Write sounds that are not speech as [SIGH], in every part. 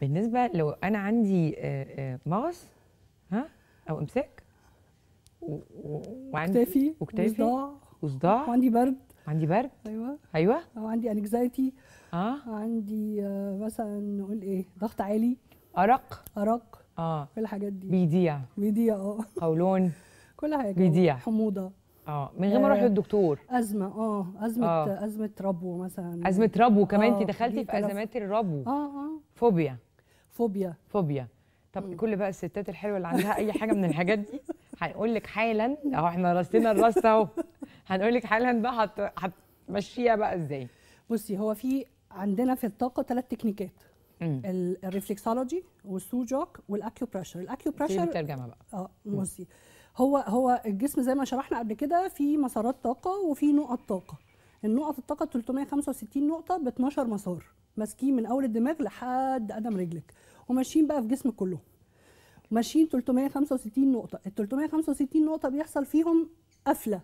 بالنسبه لو انا عندي مغص ها او امساك وعندي وكتافي وكتافي وصداع وعندي برد عندي برد ايوه ايوه او عندي انكزايتي اه عندي مثلا نقول ايه ضغط عالي ارق ارق اه كل الحاجات دي بيضيع بيضيع اه قولون [LAUGHS] كل حاجه بيضيع حموضه اه من غير ما آه. اروح للدكتور ازمه اه ازمه آه. ازمه ربو مثلا ازمه ربو كمان انت آه. دخلتي في ازمات الربو اه اه فوبيا فوبيا فوبيا طب مم. كل بقى الستات الحلوه اللي عندها اي حاجه من الحاجات دي [LAUGHS] هنقول لك حالا اهو احنا راسينا الراس اهو هنقول لك حالا بقى هتمشيها بقى ازاي بصي هو في عندنا في الطاقه ثلاث تكنيكات الريفلكسولوجي والسوجوك والاكيوبريشر الاكيوبريشر الترجمه بقى اه بصي هو هو الجسم زي ما شرحنا قبل كده في مسارات طاقه وفي نقط طاقه النقط الطاقه 365 نقطه ب 12 مسار ماسكين من اول الدماغ لحد قدم رجلك وماشيين بقى في جسمك كله ماشيين 365 نقطه ال 365 نقطه بيحصل فيهم قفله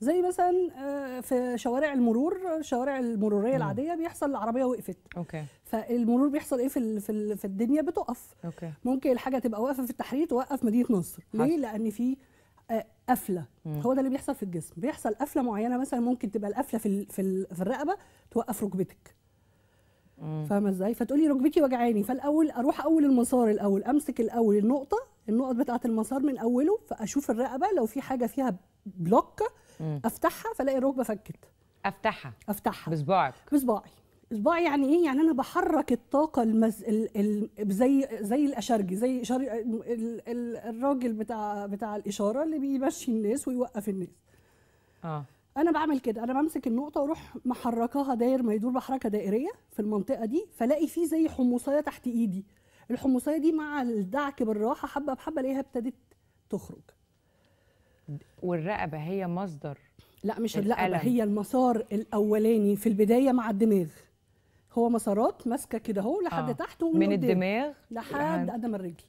زي مثلا آه، في شوارع المرور شوارع المروريه العاديه بيحصل العربيه وقفت اوكي فالمرور بيحصل ايه في في, الدنيا بتقف أوكي. ممكن الحاجه تبقى واقفه في التحرير توقف مدينه نصر ليه لان في آه، قفله هو ده اللي بيحصل في الجسم بيحصل قفله معينه مثلا ممكن تبقى القفله في, في الرقبه توقف ركبتك فاهمه ازاي فتقولي ركبتي وجعاني فالاول اروح اول المسار الاول امسك الاول النقطه النقط بتاعه المسار من اوله فاشوف الرقبه لو في حاجه فيها بلوك افتحها فلاقي الركبه فكت افتحها افتحها بصباعك بصباعي صباعي يعني ايه يعني انا بحرك الطاقه المز... ال... ال... زي زي الاشرجي زي شر... ال... ال... الراجل بتاع بتاع الاشاره اللي بيمشي الناس ويوقف الناس اه انا بعمل كده انا بمسك النقطه واروح محركاها داير ما يدور بحركه دائريه في المنطقه دي فلاقي فيه زي حمصيه تحت ايدي الحمصيه دي مع الدعك بالراحه حبه بحبه الاقيها ابتدت تخرج والرقبه هي مصدر لا مش الألم. الرقبه هي المسار الاولاني في البدايه مع الدماغ هو مسارات ماسكه كده اهو لحد آه. تحت ومن من الدماغ لحد قدم الرجل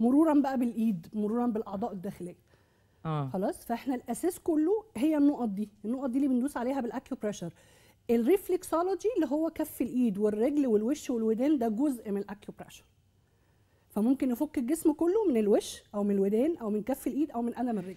مرورا بقى بالايد مرورا بالاعضاء الداخليه آه. خلاص فاحنا الاساس كله هي النقط دي النقط دي اللي بندوس عليها بالاكيوبريشر الريفلكسولوجي اللي هو كف الايد والرجل والوش والودان ده جزء من الاكيوبريشر فممكن نفك الجسم كله من الوش او من الودان او من كف الايد او من قلم الرجل